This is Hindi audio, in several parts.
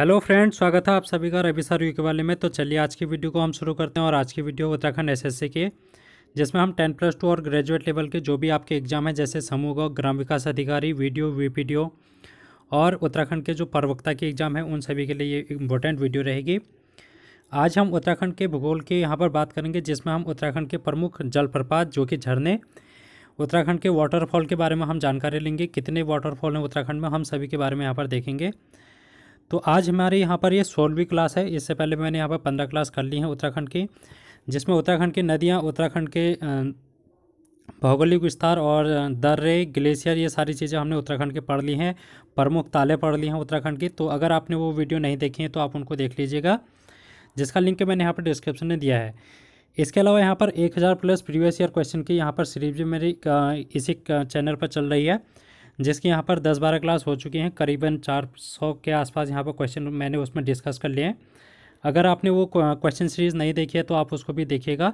हेलो फ्रेंड्स स्वागत है आप सभी का रवि सर यू के वाले में तो चलिए आज की वीडियो को हम शुरू करते हैं और आज की वीडियो उत्तराखंड एसएससी के जिसमें हम टेन प्लस टू और ग्रेजुएट लेवल के जो भी आपके एग्जाम है जैसे समूह ग्राम विकास अधिकारी वीडियो वीपीडीओ और उत्तराखंड के जो प्रवक्ता के एग्जाम है उन सभी के लिए ये इंपॉर्टेंट वीडियो रहेगी आज हम उत्तराखंड के भूगोल के यहाँ पर बात करेंगे जिसमें हम उत्तराखंड के प्रमुख जलप्रपात जो कि झरने उत्तराखंड के वाटरफॉल के बारे में हम जानकारी लेंगे कितने वाटरफॉल हैं उत्तराखंड में हम सभी के बारे में यहाँ पर देखेंगे तो आज हमारे यहाँ पर ये सोलहवीं क्लास है इससे पहले मैंने यहाँ पर पंद्रह क्लास कर ली है उत्तराखंड की जिसमें उत्तराखंड की नदियाँ उत्तराखंड के भौगोलिक विस्तार और दर्रे ग्लेशियर ये सारी चीज़ें हमने उत्तराखंड के पढ़ ली हैं प्रमुख ताले पढ़ ली हैं उत्तराखंड की तो अगर आपने वो वीडियो नहीं देखी है तो आप उनको देख लीजिएगा जिसका लिंक मैंने यहाँ पर डिस्क्रिप्शन में दिया है इसके अलावा यहाँ पर एक हज़ार प्लस प्रीवियस ईयर क्वेश्चन की यहाँ पर सीरीज मेरी इसी चैनल पर चल रही है जिसके यहाँ पर दस बारह क्लास हो चुकी हैं करीबन चार सौ के आसपास यहाँ पर क्वेश्चन मैंने उसमें डिस्कस कर लिए हैं अगर आपने वो क्वेश्चन सीरीज़ नहीं देखी है तो आप उसको भी देखिएगा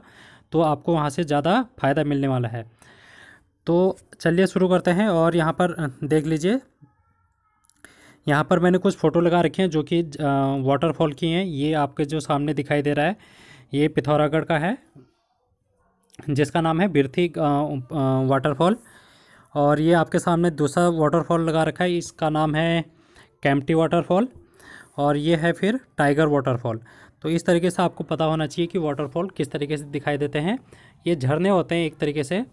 तो आपको वहाँ से ज़्यादा फ़ायदा मिलने वाला है तो चलिए शुरू करते हैं और यहाँ पर देख लीजिए यहाँ पर मैंने कुछ फ़ोटो लगा रखे हैं जो कि वाटरफॉल की हैं ये आपके जो सामने दिखाई दे रहा है ये पिथौरागढ़ का है जिसका नाम है बिरथी वाटरफॉल और ये आपके सामने दूसरा वाटरफॉल लगा रखा है इसका नाम है कैम्पटी वाटरफॉल और ये है फिर टाइगर वाटरफॉल तो इस तरीके से आपको पता होना चाहिए कि वाटरफॉल किस तरीके से दिखाई देते हैं ये झरने होते हैं एक तरीके से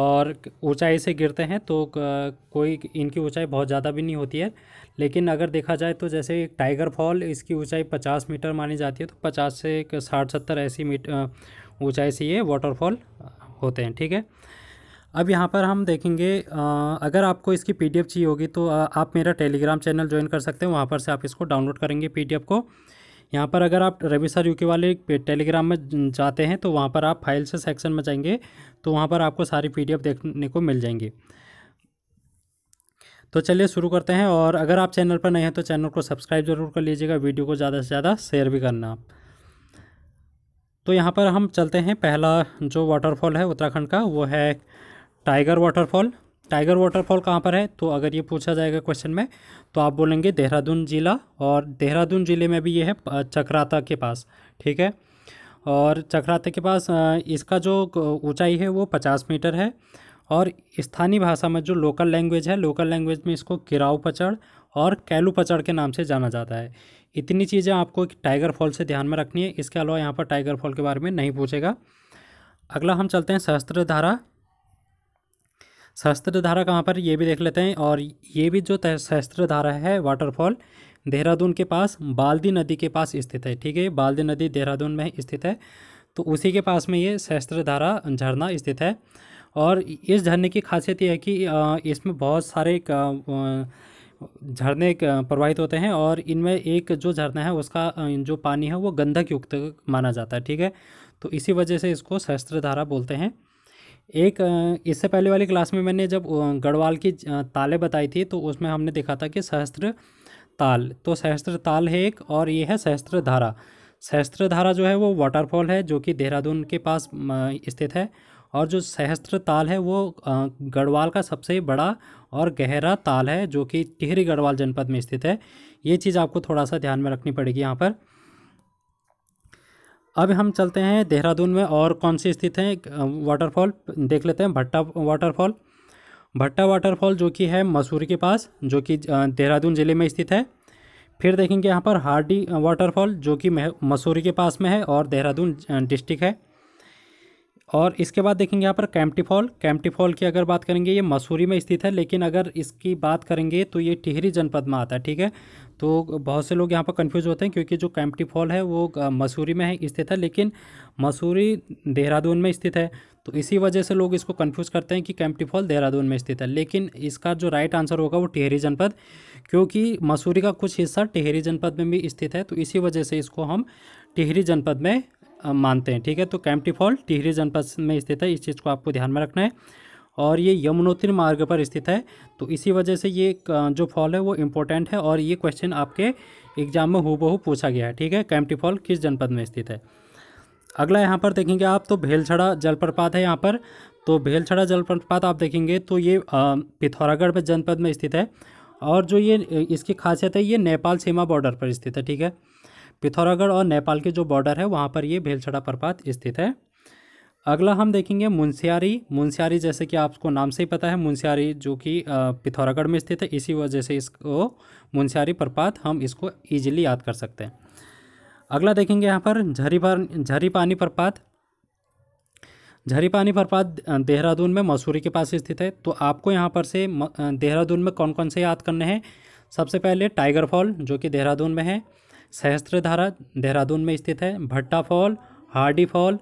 और ऊंचाई से गिरते हैं तो कोई इनकी ऊंचाई बहुत ज़्यादा भी नहीं होती है लेकिन अगर देखा जाए तो जैसे टाइगर फॉल इसकी ऊंचाई 50 मीटर मानी जाती है तो 50 से साठ सत्तर ऐसी मीटर ऊंचाई से ये वाटरफॉल होते हैं ठीक है अब यहाँ पर हम देखेंगे अगर आपको इसकी पी चाहिए होगी तो आप मेरा टेलीग्राम चैनल ज्वाइन कर सकते हैं वहाँ पर से आप इसको डाउनलोड करेंगे पी को यहाँ पर अगर आप रवि सर के वाले टेलीग्राम में जाते हैं तो वहाँ पर आप फाइल से सेक्शन में जाएंगे तो वहाँ पर आपको सारी पी देखने को मिल जाएंगी तो चलिए शुरू करते हैं और अगर आप चैनल पर नए हैं तो चैनल को सब्सक्राइब जरूर कर लीजिएगा वीडियो को ज़्यादा से ज़्यादा शेयर भी करना तो यहाँ पर हम चलते हैं पहला जो वाटरफॉल है उत्तराखंड का वो है टाइगर वाटरफॉल टाइगर वाटरफॉल कहाँ पर है तो अगर ये पूछा जाएगा क्वेश्चन में तो आप बोलेंगे देहरादून ज़िला और देहरादून ज़िले में भी ये है चक्राता के पास ठीक है और चक्राता के पास इसका जो ऊंचाई है वो पचास मीटर है और स्थानीय भाषा में जो लोकल लैंग्वेज है लोकल लैंग्वेज में इसको किराऊ पचड़ और कैलू पचड़ के नाम से जाना जाता है इतनी चीज़ें आपको टाइगर फॉल से ध्यान में रखनी है इसके अलावा यहाँ पर टाइगर फॉल के बारे में नहीं पूछेगा अगला हम चलते हैं सहस्त्र धारा शस्त्र धारा कहाँ पर ये भी देख लेते हैं और ये भी जो शस्त्र धारा है वाटरफॉल देहरादून के पास बाल्दी नदी के पास स्थित है ठीक है बाल्दी नदी देहरादून में स्थित है तो उसी के पास में ये शस्त्र धारा झरना स्थित है और इस झरने की खासियत यह है कि इसमें बहुत सारे झरने प्रवाहित होते हैं और इनमें एक जो झरना है उसका जो पानी है वो गंधक युक्त माना जाता है ठीक है तो इसी वजह से इसको शस्त्र धारा बोलते हैं एक इससे पहले वाली क्लास में मैंने जब गढ़वाल की तालें बताई थी तो उसमें हमने देखा था कि सहस्त्र ताल तो सहस्त्र ताल है एक और ये है सहस्त्र धारा सहस्त्र धारा जो है वो वाटरफॉल है जो कि देहरादून के पास स्थित है और जो सहस्त्र ताल है वो गढ़वाल का सबसे बड़ा और गहरा ताल है जो कि टिहरी गढ़वाल जनपद में स्थित है ये चीज़ आपको थोड़ा सा ध्यान में रखनी पड़ेगी यहाँ पर अब हम चलते हैं देहरादून में और कौन सी स्थित है वाटरफॉल देख लेते हैं भट्टा वाटरफॉल भट्टा वाटरफॉल जो कि है मसूर के पास जो कि देहरादून ज़िले में स्थित है फिर देखेंगे यहाँ पर हार्डी वाटरफॉल जो कि मसूरी के पास में है और देहरादून डिस्ट्रिक्ट है और इसके बाद देखेंगे यहाँ पर कैम्टी फॉल कैम्पटी फॉल की अगर बात करेंगे ये मसूरी में स्थित है लेकिन अगर इसकी बात करेंगे तो ये टिहरी जनपद में आता है ठीक है तो बहुत से लोग यहाँ पर कंफ्यूज होते हैं क्योंकि जो कैम्पटी फॉल है वो मसूरी में है स्थित है लेकिन मसूरी देहरादून में स्थित है तो इसी वजह से लोग इसको कन्फ्यूज़ करते हैं कि कैम्पटी फॉल देहरादून में स्थित है लेकिन इसका जो राइट आंसर होगा वो टिहरी जनपद क्योंकि मसूरी का कुछ हिस्सा टिहरी जनपद में भी स्थित है तो इसी वजह से इसको हम टिहरी जनपद में मानते हैं ठीक है तो कैंपटी फॉल टिहरी जनपद में स्थित है इस चीज़ को आपको ध्यान में रखना है और ये यमुनोत्री मार्ग पर स्थित है तो इसी वजह से ये जो फॉल है वो इम्पोर्टेंट है और ये क्वेश्चन आपके एग्जाम में हूबहू पूछा गया है ठीक है कैंपटी फॉल किस जनपद में स्थित है अगला यहाँ पर देखेंगे आप तो भेलछड़ा जलप्रपात है यहाँ पर तो भेलछड़ा जलप्रपात आप देखेंगे तो ये पिथौरागढ़ जनपद में स्थित है और जो ये इसकी खासियत है ये नेपाल सीमा बॉर्डर पर स्थित है ठीक है पिथौरागढ़ और नेपाल के जो बॉर्डर है वहाँ पर ये भेलछड़ा प्रपात स्थित है अगला हम देखेंगे मुंसियारी मुंसियारी जैसे कि आपको नाम से ही पता है मुंसियारी जो कि पिथौरागढ़ में स्थित है इसी वजह से इसको मुंसियारी प्रपात हम इसको ईजिली याद कर सकते हैं अगला देखेंगे यहाँ पर झरी पर झरी पानी प्रपात झरी पानी प्रपात देहरादून में मसूरी के पास स्थित है तो आपको यहाँ पर से देहरादून में कौन कौन से याद करने हैं सबसे पहले टाइगर फॉल जो कि देहरादून में है सहस्त्रधारा देहरादून में स्थित है भट्टा फॉल हार्डी फॉल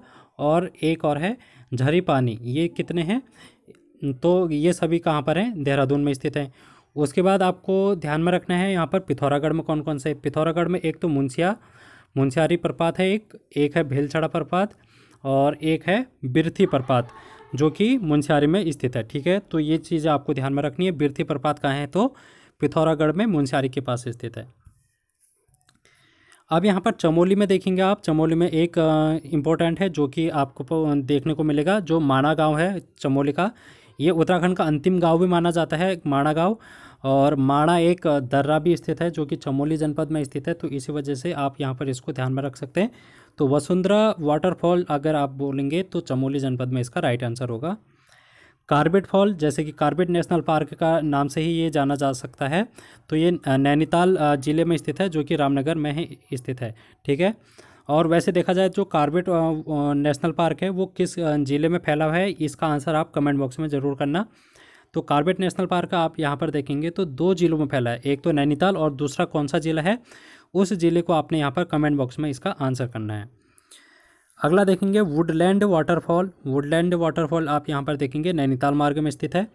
और एक और है झरी पानी ये कितने हैं तो ये सभी कहाँ पर हैं देहरादून में स्थित हैं उसके बाद आपको ध्यान में रखना है यहाँ पर पिथौरागढ़ में कौन कौन से पिथौरागढ़ में एक तो मुंसिया मुंसियारी प्रपात है एक एक है भेलछड़ा प्रपात और एक है बिरथी प्रपात जो कि मुंसियारी में स्थित है ठीक है तो ये चीज़ आपको ध्यान में रखनी है बिरथी प्रपात कहाँ है तो पिथौरागढ़ में मुंसियारी के पास स्थित है अब यहाँ पर चमोली में देखेंगे आप चमोली में एक इम्पोर्टेंट है जो कि आपको देखने को मिलेगा जो माना गांव है चमोली का ये उत्तराखंड का अंतिम गांव भी माना जाता है माणा गांव और माणा एक दर्रा भी स्थित है जो कि चमोली जनपद में स्थित है तो इसी वजह से आप यहाँ पर इसको ध्यान में रख सकते हैं तो वसुंधरा वाटरफॉल अगर आप बोलेंगे तो चमोली जनपद में इसका राइट आंसर होगा कार्बेट फॉल जैसे कि कार्बेट नेशनल पार्क का नाम से ही ये जाना जा सकता है तो ये नैनीताल ज़िले में स्थित है जो कि रामनगर में ही स्थित है ठीक है और वैसे देखा जाए जो तो कार्बेट नेशनल पार्क है वो किस ज़िले में फैला हुआ है इसका आंसर आप कमेंट बॉक्स में ज़रूर करना तो कार्बेट नेशनल पार्क आप यहाँ पर देखेंगे तो दो ज़िलों में फैला है एक तो नैनीताल और दूसरा कौन सा ज़िला है उस ज़िले को आपने यहाँ पर कमेंट बॉक्स में इसका आंसर करना है अगला देखेंगे वुडलैंड वाटरफॉल वुडलैंड वाटरफॉल आप यहाँ पर देखेंगे नैनीताल मार्ग में स्थित है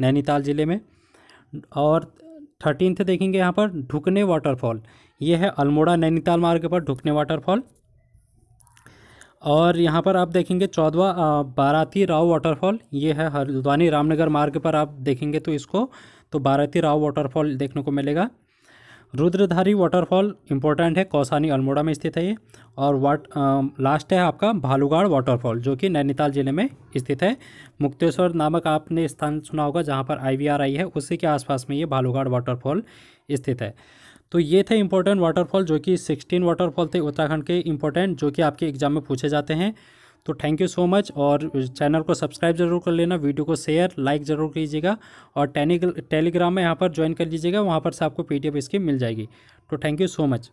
नैनीताल ज़िले में और थर्टीनथ देखेंगे यहाँ पर ढुकने वाटरफॉल ये है अल्मोड़ा नैनीताल मार्ग पर ढुकने वाटरफॉल और यहाँ पर आप देखेंगे चौदवा बाराती राव वाटरफॉल ये है हल्द्वानी रामनगर मार्ग पर आप देखेंगे तो इसको तो बाराती राव वाटरफॉल देखने को मिलेगा रुद्रधारी वाटरफॉल इम्पोर्टेंट है कौसानी अल्मोड़ा में स्थित है ये और वाट आ, लास्ट है आपका भालूगाड़ वाटरफॉल जो कि नैनीताल जिले में स्थित है मुक्तेश्वर नामक आपने स्थान सुना होगा जहाँ पर आईवीआर आई है उसी के आसपास में ये भालूगाड़ वाटरफॉल स्थित है तो ये थे इंपॉर्टेंट वाटरफॉल जो कि सिक्सटीन वाटरफॉल थे उत्तराखंड के इम्पोर्टेंट जो कि आपके एग्जाम में पूछे जाते हैं तो थैंक यू सो मच और चैनल को सब्सक्राइब जरूर कर लेना वीडियो को शेयर लाइक ज़रूर कीजिएगा और टेलीग्राम में यहाँ पर ज्वाइन कर लीजिएगा वहाँ पर से आपको पी इसकी मिल जाएगी तो थैंक यू सो मच